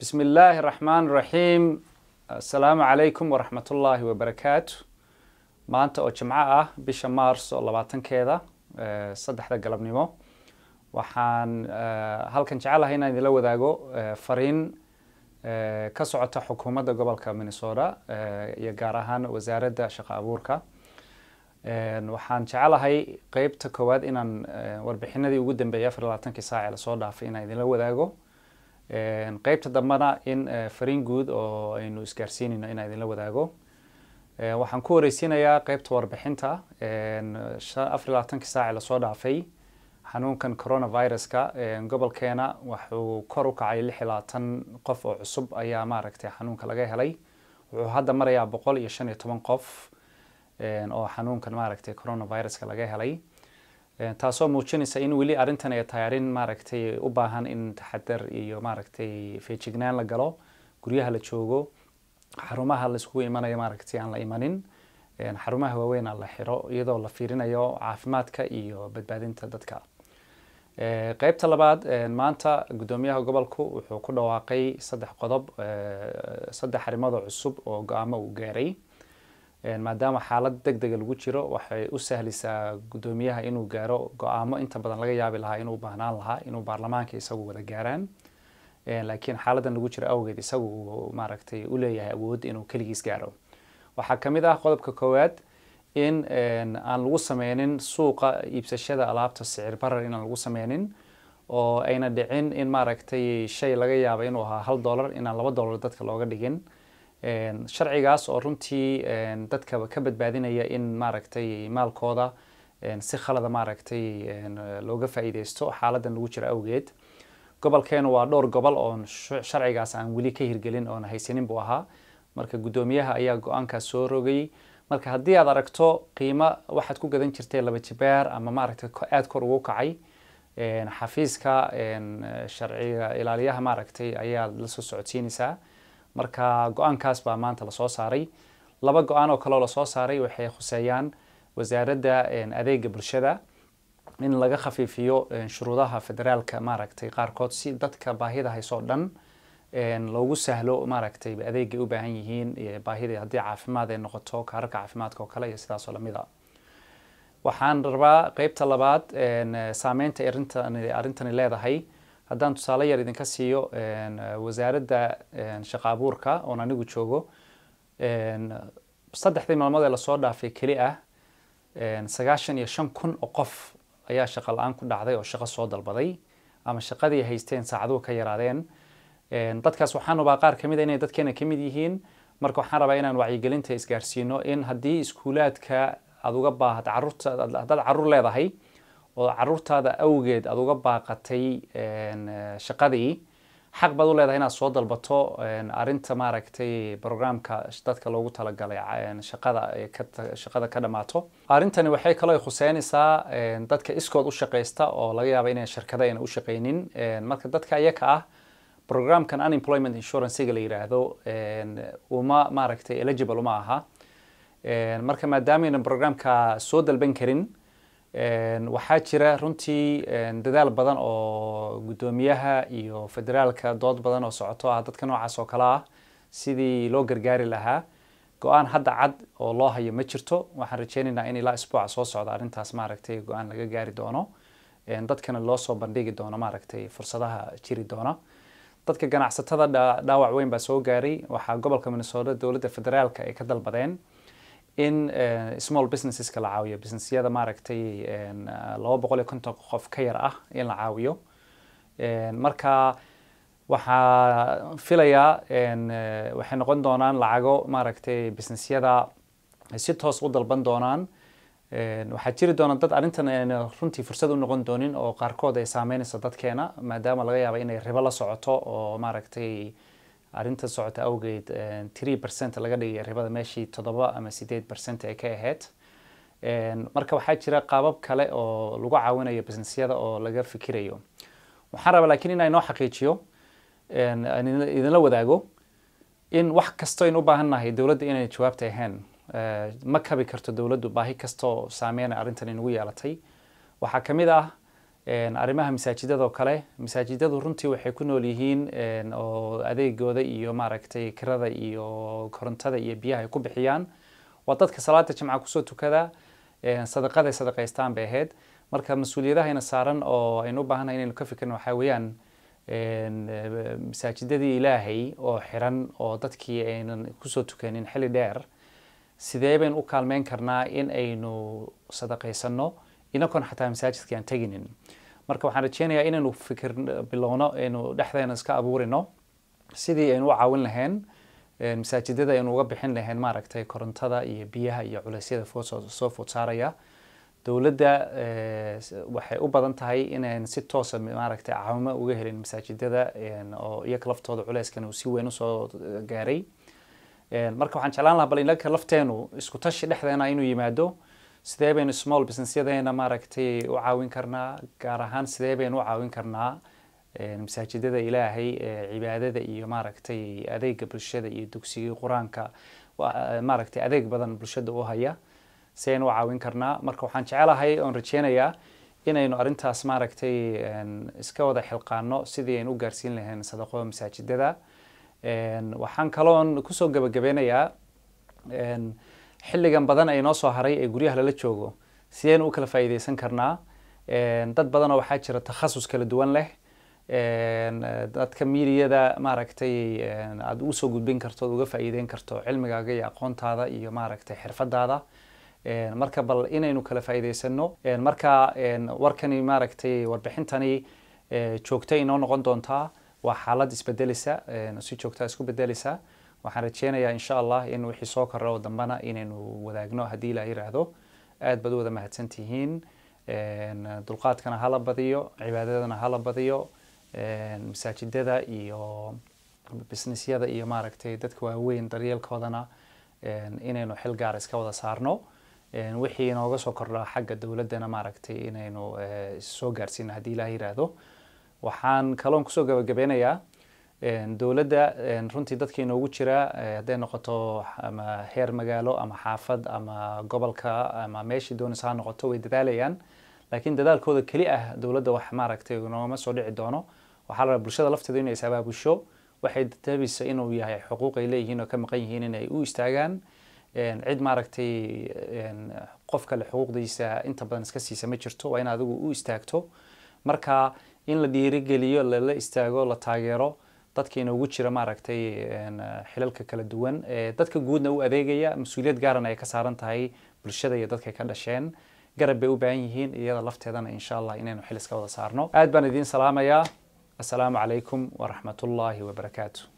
بسم الله الرحمن الرحيم السلام عليكم ورحمة الله وبركاته maanta oo jimco ah bisha maars oo labaatankeeda saddexda galabnimo waxaan halkan jecelahay inaan idinla wadaago fariin ka socota xukuumadda gobolka minnesota iyo gaar ahaan wasaaradda shaqo abuurka waxaan jecelahay qeybta koowaad inaan warbixinadii ugu dambeeyay afar labaatankii saace lasoo dhaafay inaan idinla wadaago qaybta dambana in eh, fariin guud oo aynu isgaarsiinayno inaan idinla wadaago eh, waxaan ku horeysiinayaa qaybta warbixinta afar labaatankii saaci lasoo dhaafay xanuunkan coronaviruska gobolkeena wuxuu kor u kacay lix iyo labaatan qof oo cusub ayaa maaragtay xanuunka laga helay wuxuu hadda marayaa boqol iyo shan iyo toban qof oo xanuunkan maaragtay coronaviruska laga helay taasoo muujinaysa in weli arrintan ay tahay arrin maaragtay u baahan in taxadar iyo maaragtay feejignaan la galo guryaha la joogo xarumaha laysugu imanayo maaragtay aan la imanin xarumaha waaweyn aan la xiro iyadoo la fiirinayo caafimaadka iyo badbaadinta dadka qeybta labaad maanta guddoomiyaha gobolku wuxuu ku dhawaaqay saddex qodob saddex arrimoodoo cusub oo go-aamo uu gaaray maadaama xaalad deg lagu jiro waxay u sahlisaa gudoomiyaha inuu gaaro go-aamo inta badan laga yaabi lahaa inuu baahnaan lahaa inuu baarlamaanka isagu wada gaaraan laakiin xaaladan lagu jiro awgeed isagu uu maaragtay u leeyahay awood inuu keligiis gaaro waxaa kamid ah qodobka koowaad in aan lagu sameynin suuqa iibsashada alaabta sicir barar inaan lagu sameynin oo ayna dhicin in maaragtay shay laga yaaba inuu ahaa hal dollar inaan laba dollar dadka looga dhigin sharcigaas oo runtii dadkaba ka badbaadinaya in maaragtay maalkooda si khalada maaragtay looga faa'iideysto xaaladan lagu jiro awgeed gobolkeenu waa dhowr gobol oon sharcigaas aan weli ka hirgelin oon haysanin buu ahaa marka guddoomiyaha ayaa go-aankaas soo rogay marka haddii aad aragto qiimo waxaad ku gadan jirtay laba jibaar ama maaragtay aada kor ugu kacay xafiiska sharciga ilaaliyaha maaragtay ayaad la soo socodsiinaysaa marka go-aankaas baa maanta lasoo saaray laba go-aan oo kaleo lasoo saaray waxay khuseeyaan wasaaradda adeega bulshada in laga khafiifiyo shuruudaha federaalka maaragtay qaarkood si dadka baahidahaysoo dhan loogu sahlo maaragtay adeegay u baahan yihiin baahida haddii caafimaad ay noqoto kaararka caafimaadka oo kale iyo sidaasoo lamid waxaan rabaa qeybta labaad saameynta arintani leedahay haddaan tusaale yar idinka siiyo wasaaradda shaqa abuurka oon anigu joogo saddexdii maalmood ee lasoo dhaafay keli ah sagaashan iyo shan kun oo qof ayaa shaqa la-aan ku dhacday oo shaqo soo dalbaday ama shaqadii haysteen saacaduhu ka yaraadeen dadkaas waxaan rabaa qaar kamid a ah inay dadkeena kamid yihiin marka waxaan rabaa inaan wacyigelinta isgaarsiino in haddii iskuulaadka aada uga baahat caruurta haddaad carruur leedahay oo caruurtaada awgeed aad uga baaqatay shaqadii xaq baad u leedahay inaad soo dalbato arinta maaragtay programka dadka loogu talagalay shaqada shaqada ka dhamaato arrintani waxay kaloo khuseynaysaa dadka iskood u shaqaysta oo laga yaaba inay shirkada ayna u shaqaynin marka dadka iyaka ah programkan unemployment insurancyga la yidhaahdo uma maaragtay eligible uma aha marka maadaameyna programka soo dalban karin waxaa jira runtii dadaal badan oo guddoomiyaha iyo federaalka dood badan oo socoto ah dadka noocaas oo kale ah sidii loo gargaari lahaa go-aan hadda cad oo loo hayo ma jirto waxaan rajeynaynaa in ilaa isbuuca soo socda arrintaas maaragtay go-aan laga gaari doono dadkana loo soo bandhigi doono maaragtay fursadaha jiri doona dadka ganacsatada dhaawac weyn baa soo gaaray waxaa gobolka minnesota dowladda federaalka ay ka dalbadeen in eh, small businesseska la caawiyo businessyada maaragtay eh, laba boqol iyo konton qof ka yar ah in la caawiyo eh, marka waxaa filayaa waxay noqon doonaan lacago maaragtay businessyada si toos u dalban doonaan waxaa jiri doona dad arrintan ayna runtii fursad u noqon doonin oo qaarkood ay saameynayso dadkeena maadaama laga yaaba inay ribo la socoto oo maaragtay arinta socota awgeed eh, tree percent laga dhigaya ribada meeshii toddoba ama sideed percent ay ka ahayd eh, marka waxaa jira qaabab kale oo lagu caawinayo businessyada oo laga fikirayo waxaan rabaa laakiin inaa inoo xaqiijiyo eh, idinla wadaago in wax kasto aynu u baahannahay dowladda inay jawaabta ahayn ma kabi karto dowladdu baahi kastoo saameynaya arrintan inagu yeelatay waxaa ka mid ah arrimaha masaajidadoo kale masaajidadu runtii waxay ku nool yihiin oo adeegooda iyo maaragtay kirada iyo korontada iyo biyaha ay ku bixiyaan waa dadka salaada jimca kusoo tukada sadaqaday sadaqaystaan bay ahayd marka mas-uuliyadahayna saaran oo aynu u baahanay inaynu ka fikirno waxaa weeyaan masaajidadii ilaahay oo xiran oo dadkii aynan kusoo tukanin xili dheer sidee bayn u kaalmeyn karnaa in aynu sadaqaysano inakon xataa masaajidka aan teginin marka waxaan rajeynayaa inaynu fikir bilowno aynu dhexdeena iska abuurino sidii aynu u caawin lahayn masaajidada aynu uga bixin lahayn maaragtay korontada iyo biyaha iyo culeysyada foodsoo food saaraya dowladda waxay u badan tahay inayn si toosa ah maaragtay caawimo uga helin masaajidada oo iyaga laftooda culeyskan uu si weyn usoo gaaray marka waxaan jeclaan lahaa bal inaka lafteenu isku dhexdeena inuu yimaado sidee baynu small businesyadeena maaragtay u caawin karnaa gaar ahaan sidee baynu u caawin karnaa masaajidada ilaahay cibaadada iyo maaragtay adeega bulshada iyo dugsigii qur-aanka maaragtay adeeg badan bulshada u haya sidaynu u caawin karnaa marka waxaan jecelahay oon rajeynayaa inaynu arintaas maaragtay iska wada xilqaano sidii aynu u gaarsiin lahayn sadaqada masaajidada waxaan kaloon kusoo gabagabeynayaa xilligan badan ee noo soo haray ee guryaha lala joogo sideynu u kala faaiidaysan karnaa dad badanoo waxaa jira takhasus kala duwan leh dadka miidiyada maaragtay aada ugu soo gudbin karto od uga faa'iideyn karto cilmigaaga iyo aqoontaada iyo maaragtay xirfadaada marka bal inaynu kala faa'iideysano marka warkani maaragtay warbixintani joogta inoo noqon doontaa waa xaalad isbedelisa si joogtaa isku bedelisa waxaan rajeynayaa insha allah in wixii soo korra dambana inaynu wadaagno haddii ilaa yiraahdo aad baad u wada mahadsantihiin dulqaadkana hala badiyo cibaadadana hala badiyo masaajidada iyo businessyada iyo maaragtay dadka waaweyn daryeelkoodana inaynu xil gaar iska wada saarno wixii inooga soo kordhaa xagga dowladdana maaragtay inaynu eh, soo gaarsiino haddii ilaa yiraahdo waxaan kaloon kusoo gabagabeynayaa dowladda runtii dadka inoogu jira eh, hadday noqoto ama heer magaalo ama xaafad ama gobolka ama meeshii doonaysa noqoto way dadaalayaan laakiin dadaalkooda keli ah dowladda wax maaragtay nooma soo dhici doono waxaa la bulshada lafteedu inay is-abaabusho waxay tabiisa inuu yahay xuquuq ay leeyihiin oo ka maqan yihiin inay u istaagaan cid maaragtay qof kale xuquuqdiisa inta badan iska siisa ma jirto waa in adigu u istaagto marka in la dhiirigeliyo lala istaago la taageero dadkiina ugu jira maaragtay xilalka kala duwan dadka guudna u adeegaya mas-uuliyad gaarana ay ka saaran tahay bulshada iyo dadkay ka dhasheen garab bay u baahan yihiin iyada lafteedana insha allah inaynu xil iska wada saarno aad baan idiin salaamayaa assalaamu calaykum waraxmatullaahi wabarakaatu